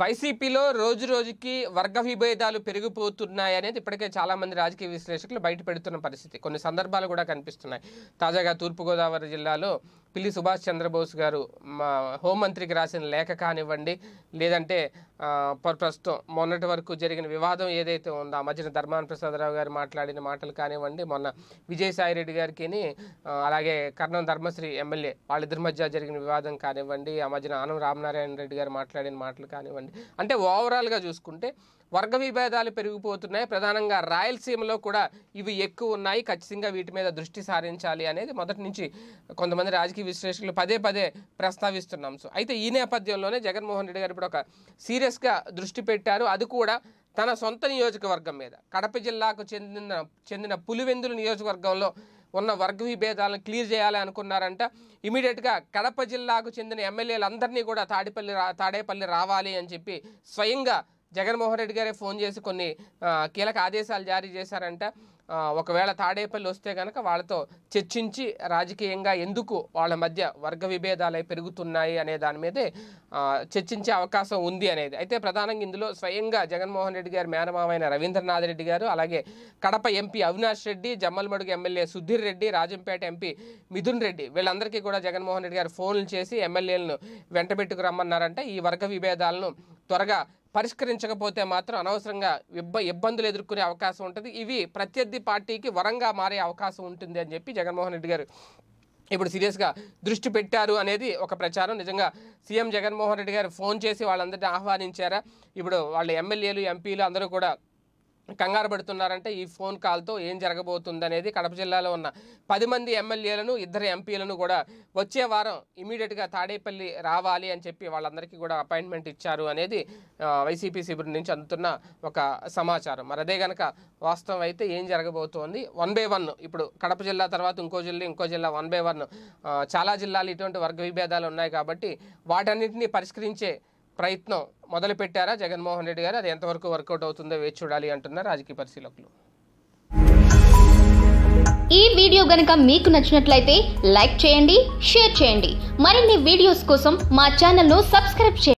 వైసీపీలో రోజు రోజుకి వర్గ విభేదాలు పెరిగిపోతున్నాయి అనేది ఇప్పటికే చాలామంది రాజకీయ విశ్లేషకులు బయట పెడుతున్న పరిస్థితి కొన్ని సందర్భాలు కూడా కనిపిస్తున్నాయి తాజాగా తూర్పుగోదావరి జిల్లాలో పిల్లి సుభాష్ చంద్రబోస్ గారు మా హోంమంత్రికి రాసిన లేఖ కానివ్వండి లేదంటే ప్రస్తుతం మొన్నటి వరకు జరిగిన వివాదం ఏదైతే ఉందో ఆ మధ్యన ధర్మాన ప్రసాదరావు గారు మాట్లాడిన మాటలు కానివ్వండి మొన్న విజయసాయిరెడ్డి గారికి అలాగే కర్ణం ధర్మశ్రీ ఎమ్మెల్యే వాళ్ళిద్దరి మధ్య జరిగిన వివాదం కానివ్వండి ఆ మధ్యన ఆనం రామనారాయణ రెడ్డి గారు మాట్లాడిన మాటలు కానివ్వండి అంటే ఓవరాల్గా చూసుకుంటే వర్గ విభేదాలు పెరిగిపోతున్నాయి ప్రధానంగా రాయలసీమలో కూడా ఇవి ఎక్కువ ఉన్నాయి ఖచ్చితంగా వీటి మీద దృష్టి సారించాలి అనేది మొదటి నుంచి కొంతమంది రాజకీయ రాజకీయ విశ్లేషకులు పదే పదే ప్రస్తావిస్తున్నాం సో అయితే ఈ నేపథ్యంలోనే జగన్మోహన్ రెడ్డి గారు ఇప్పుడు ఒక సీరియస్గా దృష్టి పెట్టారు అది కూడా తన సొంత నియోజకవర్గం మీద కడప జిల్లాకు చెందిన చెందిన పులివెందుల నియోజకవర్గంలో ఉన్న వర్గ విభేదాలను క్లియర్ చేయాలి అనుకున్నారంట ఇమీడియట్గా కడప జిల్లాకు చెందిన ఎమ్మెల్యేలందరినీ కూడా తాడిపల్లి తాడేపల్లి రావాలి అని చెప్పి స్వయంగా జగన్మోహన్ రెడ్డి గారే ఫోన్ చేసి కొన్ని కీలక ఆదేశాలు జారీ చేశారంట ఒకవేళ తాడేపల్లి వస్తే కనుక వాళ్ళతో చర్చించి రాజకీయంగా ఎందుకు వాళ్ళ మధ్య వర్గ విభేదాలు పెరుగుతున్నాయి అనే దాని మీదే చర్చించే అవకాశం ఉంది అనేది అయితే ప్రధానంగా ఇందులో స్వయంగా జగన్మోహన్ రెడ్డి గారి మేనమామైన రవీంద్రనాథ్ రెడ్డి గారు అలాగే Kadapa MP Avinash Reddy Jammalamadugu MLA Sudheer Reddy Rajampet MP Mithun Reddy వీళ్ళందరికీ కూడా జగన్మోహన్ రెడ్డి గారు ఫోన్లు చేసి ఎమ్మెల్యేలను వెంటబెట్టుకు రమ్మన్నారంటే ఈ వర్గ విభేదాలను త్వరగా పరిష్కరించకపోతే మాత్రం అనవసరంగా ఇబ్బ ఇబ్బందులు ఎదుర్కొనే అవకాశం ఉంటుంది ఇవి ప్రత్యర్థి పార్టీకి వరంగా మారే అవకాశం ఉంటుంది అని చెప్పి జగన్మోహన్ రెడ్డి గారు ఇప్పుడు సీరియస్గా దృష్టి పెట్టారు అనేది ఒక ప్రచారం నిజంగా సీఎం జగన్మోహన్ రెడ్డి గారు ఫోన్ చేసి వాళ్ళందరినీ ఆహ్వానించారా ఇప్పుడు వాళ్ళ ఎమ్మెల్యేలు ఎంపీలు అందరూ కూడా కంగారు పడుతున్నారంటే ఈ ఫోన్ కాల్తో ఏం జరగబోతుంది అనేది కడప జిల్లాలో ఉన్న పది మంది ఎమ్మెల్యేలను ఇద్దరు ఎంపీలను కూడా వచ్చే వారం ఇమీడియట్గా తాడేపల్లి రావాలి అని చెప్పి వాళ్ళందరికీ కూడా అపాయింట్మెంట్ ఇచ్చారు అనేది వైసీపీ శిబిరం నుంచి అందుతున్న ఒక సమాచారం మరి అదే కనుక వాస్తవం అయితే ఏం జరగబోతోంది వన్ బై వన్ ఇప్పుడు కడప జిల్లా తర్వాత ఇంకో జిల్లా ఇంకో జిల్లా వన్ బై వన్ చాలా జిల్లాలు ఇటువంటి వర్గ విభేదాలు ఉన్నాయి కాబట్టి వాటన్నిటిని పరిష్కరించే ప్రయత్నం మొదలుపెట్టారా జగన్మోహన్ రెడ్డి గారు అది ఎంతవరకు వర్కౌట్ అవుతుందో వేచి చూడాలి అంటున్నారు రాజకీయ పరిశీలకులు ఈ వీడియో గనుక మీకు నచ్చినట్లయితే లైక్ చేయండి షేర్ చేయండి మరిన్ని వీడియోస్ కోసం మా ఛానల్ను సబ్స్క్రైబ్ చేయండి